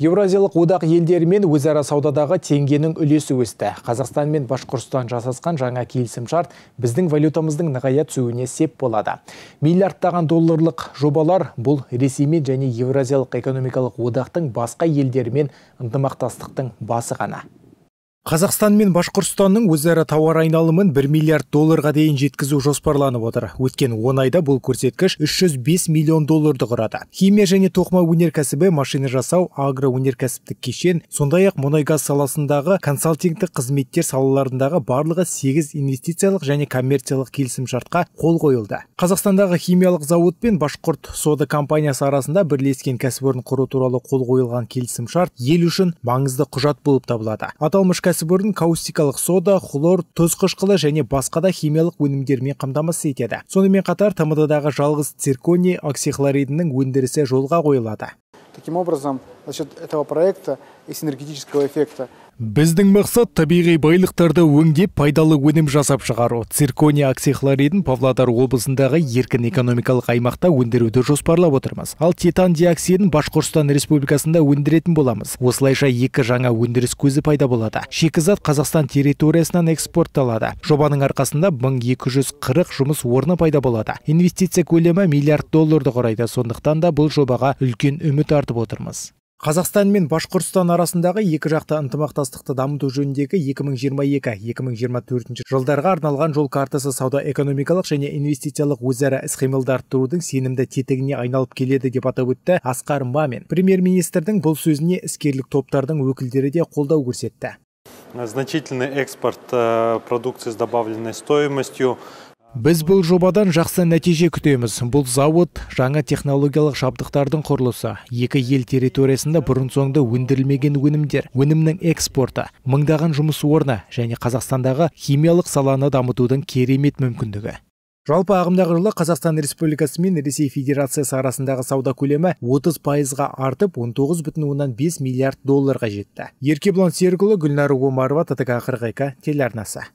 Еуразиялық одақ елдерімен өзара саудадағы теңгенің үлесі өсті. Қазақстан мен Башқұрстан жасасқан жаңа келісім шарт біздің валютамыздың нығая түсуіне сеп болады. Миллиардтаған долларлық жобалар бұл ресеймен және Еуразиялық экономикалық одақтың басқа елдерімен ынтымақтастықтың басы ғана қазақстан мен башқұртстанның өзара тауар айналымын 1 миллиард долларға дейін жеткізу жоспарланып отыр өткен он айда бұл көрсеткіш 305 миллион долларды құрады химия және тоқыма өнеркәсібі машина жасау агроөнеркәсіптік кешен сондай ақ мұнай газ саласындағы консалтингтік қызметтер салаларындағы барлығы 8 инвестициялық және коммерциялық келісімшартқа қол қойылды қазақстандағы химиялық зауыт пен башқұрт сода компаниясы арасында бірлескен кәсіпорын құру туралы қол қойылған келісімшарт ел үшін маңызды құжат болып табылады аталмыш кәсіпорын каустикалық сода хлор тұз қышқылы және басқа да химиялық өнімдермен қамтамасыз етеді сонымен қатар тмд дағы жалғыз цирконий оксихлоридінің өндірісі жолға қойылады таким образом за счет этого проекта синергетического эффекта. Біздің мақсат табиғи байлықтарды өңдеп пайдалы өнім жасап шығару. Циркония оксихлоридін Павлодар облысындағы еркін экономикалық аймақта өндіруді жоспарлап отырмыз. Ал титан диоксидін Башқорстан республикасында өндіретін боламыз. Осылайша екі жаңа өндіріс көзі пайда болады. Шикізат Қазақстан территориясынан экспортталады. Жобаның арқасында 1240 жұмыс орны пайда болады. Инвестиция көлемі миллиард долларды құрайды. Сондықтан да бұл жобаға үлкен үміт артып отырмыз қазақстан мен башқұртстан арасындағы екіжақты ынтымақтастықты дамыту жөніндегі 2022-2024 жылдарға арналған жол картасы сауда экономикалық және инвестициялық өзара іс қимылды арттырудың сенімді тетігіне айналып келеді деп атап өтті асқар мамин премьер министрдің бұл сөзіне іскерлік топтардың өкілдері де қолдау көрсетті значительный экспорт э, продукции с добавленной стоимостью Біз бұл жобадан жақсы нәтиже күтеміз. Бұл зауыт жаңа технологиялық жабдықтардың құрылысы. Екі ел территориясында бұрын соңды өндірілмеген өнімдер, өнімнің экспорты, мыңдаған жұмыс орны және Қазақстандағы химиялық саланы дамытудың керемет мүмкіндігі. Жалпы ағымдағы жылы Қазақстан Республикасы мен Ресей Федерациясы арасындағы сауда көлемі 30 пайызға артып 19,5 миллиард долларға жетті. Еркебұлан Серікұлы Гүлнар Омарова ТТК екі телеарнасы.